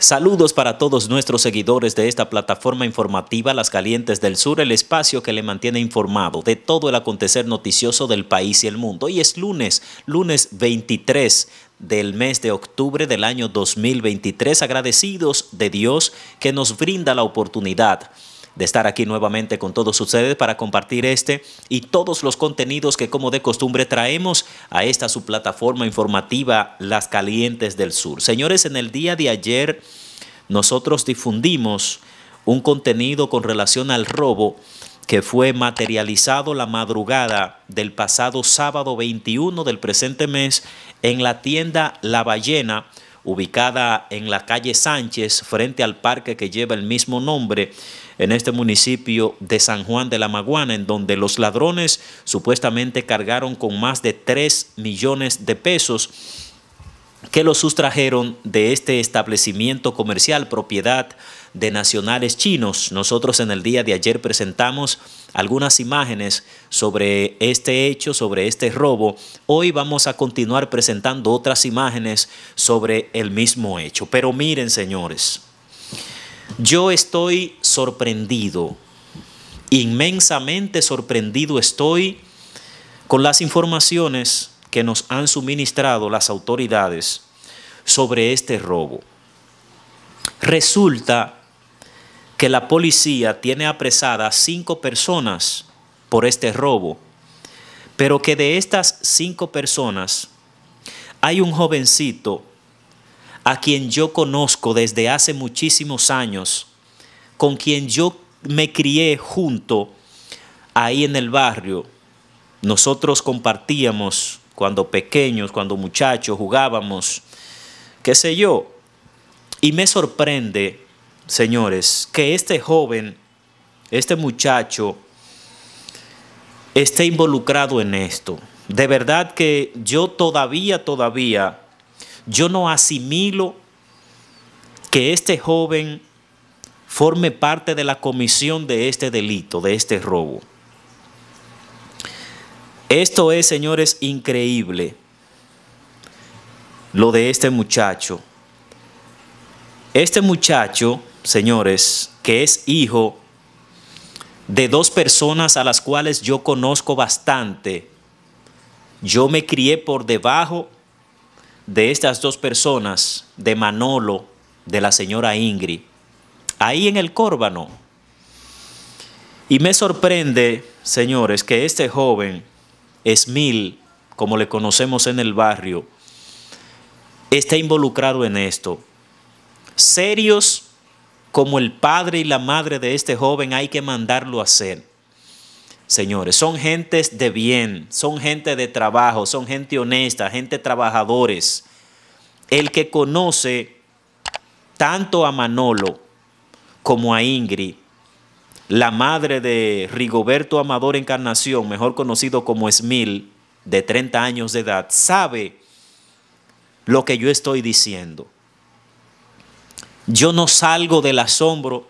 Saludos para todos nuestros seguidores de esta plataforma informativa Las Calientes del Sur, el espacio que le mantiene informado de todo el acontecer noticioso del país y el mundo. Hoy es lunes, lunes 23 del mes de octubre del año 2023, agradecidos de Dios que nos brinda la oportunidad de estar aquí nuevamente con todos ustedes para compartir este y todos los contenidos que como de costumbre traemos a esta su plataforma informativa Las Calientes del Sur. Señores, en el día de ayer nosotros difundimos un contenido con relación al robo que fue materializado la madrugada del pasado sábado 21 del presente mes en la tienda La Ballena, ubicada en la calle Sánchez, frente al parque que lleva el mismo nombre, en este municipio de San Juan de la Maguana, en donde los ladrones supuestamente cargaron con más de 3 millones de pesos que los sustrajeron de este establecimiento comercial propiedad de nacionales chinos. Nosotros en el día de ayer presentamos algunas imágenes sobre este hecho, sobre este robo. Hoy vamos a continuar presentando otras imágenes sobre el mismo hecho. Pero miren, señores. Yo estoy sorprendido, inmensamente sorprendido estoy con las informaciones que nos han suministrado las autoridades sobre este robo. Resulta que la policía tiene apresadas cinco personas por este robo, pero que de estas cinco personas hay un jovencito a quien yo conozco desde hace muchísimos años, con quien yo me crié junto ahí en el barrio. Nosotros compartíamos cuando pequeños, cuando muchachos, jugábamos, qué sé yo. Y me sorprende, señores, que este joven, este muchacho, esté involucrado en esto. De verdad que yo todavía, todavía yo no asimilo que este joven forme parte de la comisión de este delito, de este robo. Esto es, señores, increíble lo de este muchacho. Este muchacho, señores, que es hijo de dos personas a las cuales yo conozco bastante. Yo me crié por debajo de estas dos personas, de Manolo, de la señora Ingrid, ahí en el Córbano. Y me sorprende, señores, que este joven, Esmil, como le conocemos en el barrio, esté involucrado en esto. Serios como el padre y la madre de este joven hay que mandarlo a hacer señores. Son gentes de bien, son gente de trabajo, son gente honesta, gente trabajadores. El que conoce tanto a Manolo como a Ingrid, la madre de Rigoberto Amador Encarnación, mejor conocido como Esmil, de 30 años de edad, sabe lo que yo estoy diciendo. Yo no salgo del asombro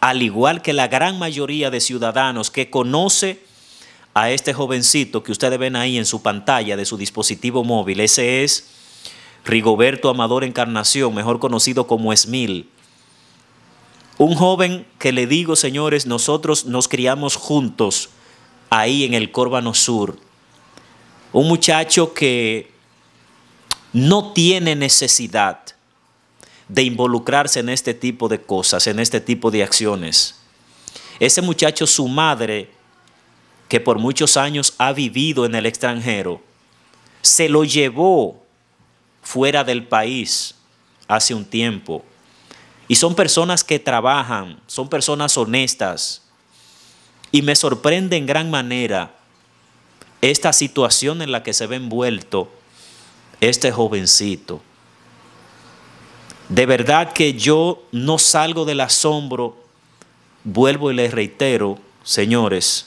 al igual que la gran mayoría de ciudadanos que conoce a este jovencito que ustedes ven ahí en su pantalla de su dispositivo móvil. Ese es Rigoberto Amador Encarnación, mejor conocido como Esmil. Un joven que le digo, señores, nosotros nos criamos juntos ahí en el Córbano Sur. Un muchacho que no tiene necesidad de involucrarse en este tipo de cosas, en este tipo de acciones. Ese muchacho, su madre, que por muchos años ha vivido en el extranjero, se lo llevó fuera del país hace un tiempo. Y son personas que trabajan, son personas honestas. Y me sorprende en gran manera esta situación en la que se ve envuelto este jovencito. De verdad que yo no salgo del asombro. Vuelvo y les reitero, señores,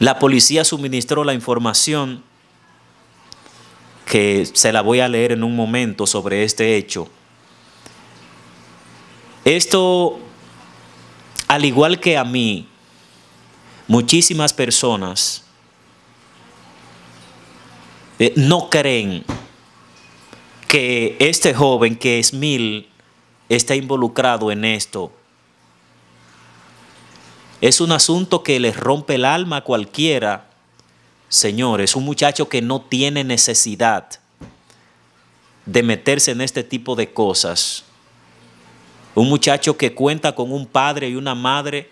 la policía suministró la información que se la voy a leer en un momento sobre este hecho. Esto, al igual que a mí, muchísimas personas eh, no creen que este joven, que es mil, está involucrado en esto. Es un asunto que le rompe el alma a cualquiera. Señores, un muchacho que no tiene necesidad de meterse en este tipo de cosas. Un muchacho que cuenta con un padre y una madre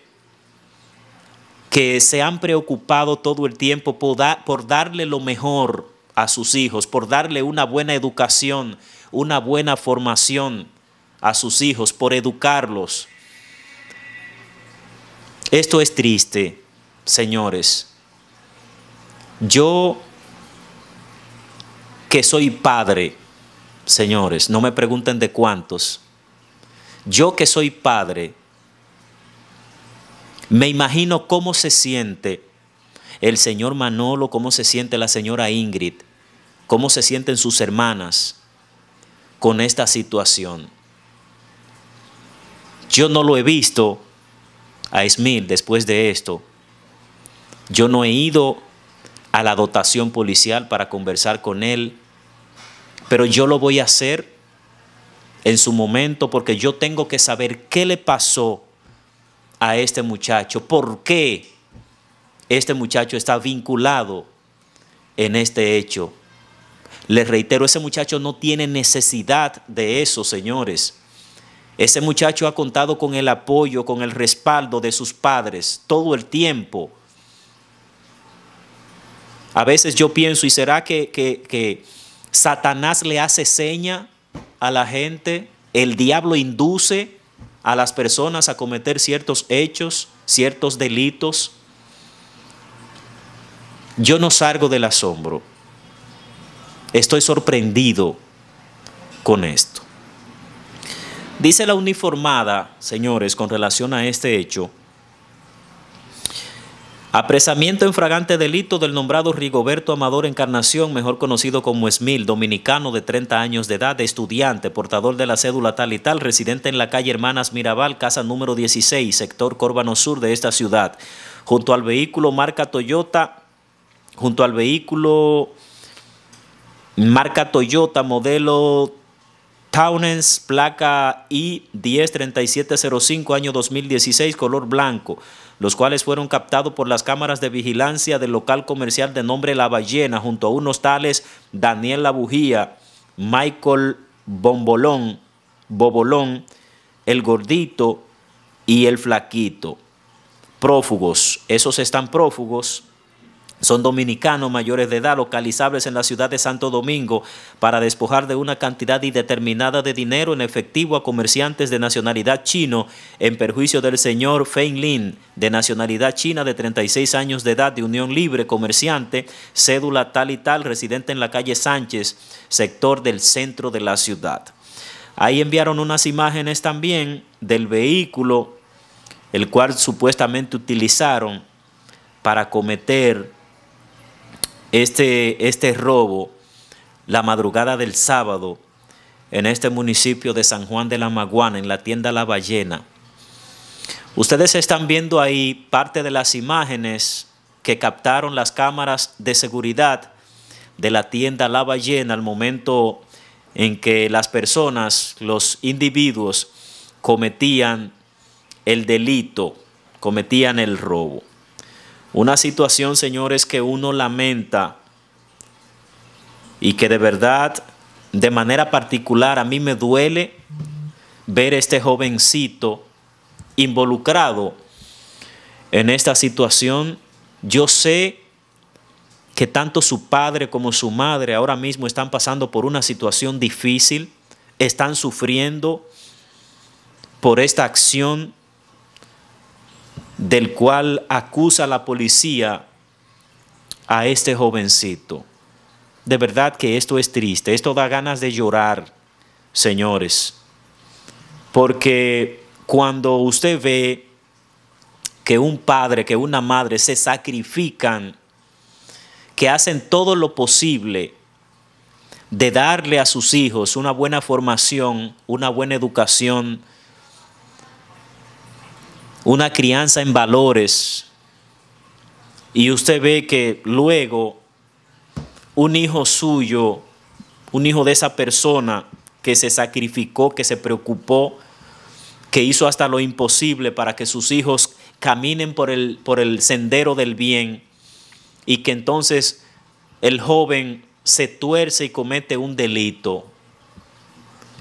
que se han preocupado todo el tiempo por, por darle lo mejor a sus hijos, por darle una buena educación, una buena formación a sus hijos, por educarlos. Esto es triste, señores. Yo que soy padre, señores, no me pregunten de cuántos. Yo que soy padre, me imagino cómo se siente el señor Manolo, cómo se siente la señora Ingrid, cómo se sienten sus hermanas con esta situación. Yo no lo he visto a Esmil después de esto. Yo no he ido a la dotación policial para conversar con él, pero yo lo voy a hacer en su momento porque yo tengo que saber qué le pasó a este muchacho, por qué este muchacho está vinculado en este hecho. Les reitero, ese muchacho no tiene necesidad de eso, señores. Ese muchacho ha contado con el apoyo, con el respaldo de sus padres todo el tiempo. A veces yo pienso, ¿y será que, Satanás le hace seña a la gente? ¿El diablo induce a las personas a cometer ciertos hechos, ciertos delitos? Yo no salgo del asombro. Estoy sorprendido con esto. Dice la uniformada, señores, con relación a este hecho, apresamiento en fragante delito del nombrado Rigoberto Amador Encarnación, mejor conocido como Esmil, dominicano de 30 años de edad, estudiante, portador de la cédula tal y tal, residente en la calle Hermanas Mirabal, casa número 16, sector Córbano Sur de esta ciudad, junto al vehículo marca Toyota, junto al vehículo marca Toyota, modelo Townens, placa I-103705, año 2016, color blanco, los cuales fueron captados por las cámaras de vigilancia del local comercial de nombre La Ballena, junto a unos tales Daniel La Bujía, Michael Bombolón, Bobolón, El Gordito y El Flaquito. Prófugos, esos están prófugos, son dominicanos mayores de edad localizables en la ciudad de Santo Domingo para despojar de una cantidad indeterminada de dinero en efectivo a comerciantes de nacionalidad chino en perjuicio del señor Feng Lin, de nacionalidad china de 36 años de edad, de Unión Libre, comerciante, cédula tal y tal, residente en la calle Sánchez, sector del centro de la ciudad. Ahí enviaron unas imágenes también del vehículo, el cual supuestamente utilizaron para cometer este, este robo la madrugada del sábado en este municipio de San Juan de la Maguana, en la tienda La Ballena. Ustedes están viendo ahí parte de las imágenes que captaron las cámaras de seguridad de la tienda La Ballena al momento en que las personas, los individuos, cometían el delito, cometían el robo. Una situación, señores, que uno lamenta y que de verdad, de manera particular, a mí me duele ver este jovencito involucrado en esta situación. Yo sé que tanto su padre como su madre ahora mismo están pasando por una situación difícil, están sufriendo por esta acción del cual acusa la policía a este jovencito. De verdad que esto es triste, esto da ganas de llorar, señores, porque cuando usted ve que un padre, que una madre se sacrifican, que hacen todo lo posible de darle a sus hijos una buena formación, una buena educación, una crianza en valores y usted ve que luego un hijo suyo, un hijo de esa persona que se sacrificó, que se preocupó, que hizo hasta lo imposible para que sus hijos caminen por el, por el sendero del bien y que entonces el joven se tuerce y comete un delito.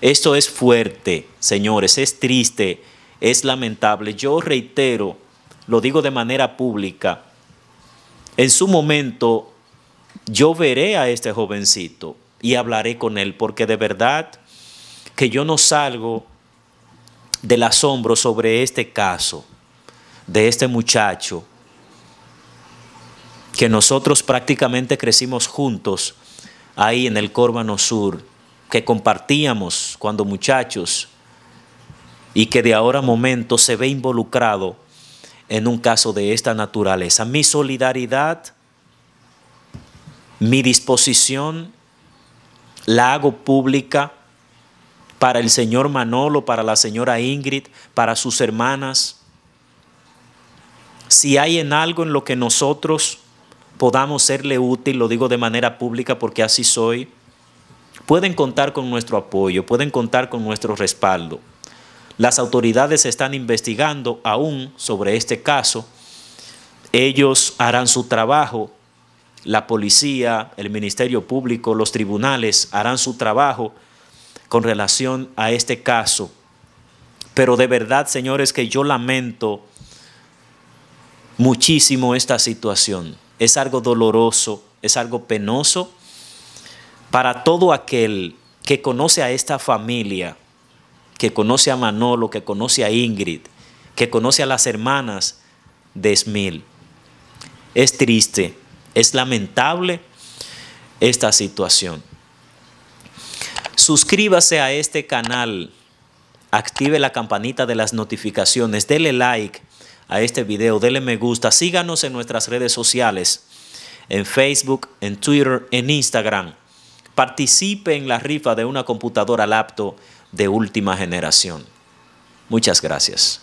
Esto es fuerte, señores, es triste es lamentable. Yo reitero, lo digo de manera pública, en su momento yo veré a este jovencito y hablaré con él, porque de verdad que yo no salgo del asombro sobre este caso, de este muchacho, que nosotros prácticamente crecimos juntos ahí en el Córbano Sur, que compartíamos cuando muchachos y que de ahora a momento se ve involucrado en un caso de esta naturaleza. Mi solidaridad, mi disposición, la hago pública para el señor Manolo, para la señora Ingrid, para sus hermanas. Si hay en algo en lo que nosotros podamos serle útil, lo digo de manera pública porque así soy, pueden contar con nuestro apoyo, pueden contar con nuestro respaldo. Las autoridades están investigando aún sobre este caso. Ellos harán su trabajo. La policía, el Ministerio Público, los tribunales harán su trabajo con relación a este caso. Pero de verdad, señores, que yo lamento muchísimo esta situación. Es algo doloroso, es algo penoso para todo aquel que conoce a esta familia que conoce a Manolo, que conoce a Ingrid, que conoce a las hermanas de Smil. Es triste, es lamentable esta situación. Suscríbase a este canal, active la campanita de las notificaciones, dele like a este video, dele me gusta, síganos en nuestras redes sociales, en Facebook, en Twitter, en Instagram. Participe en la rifa de una computadora laptop de última generación. Muchas gracias.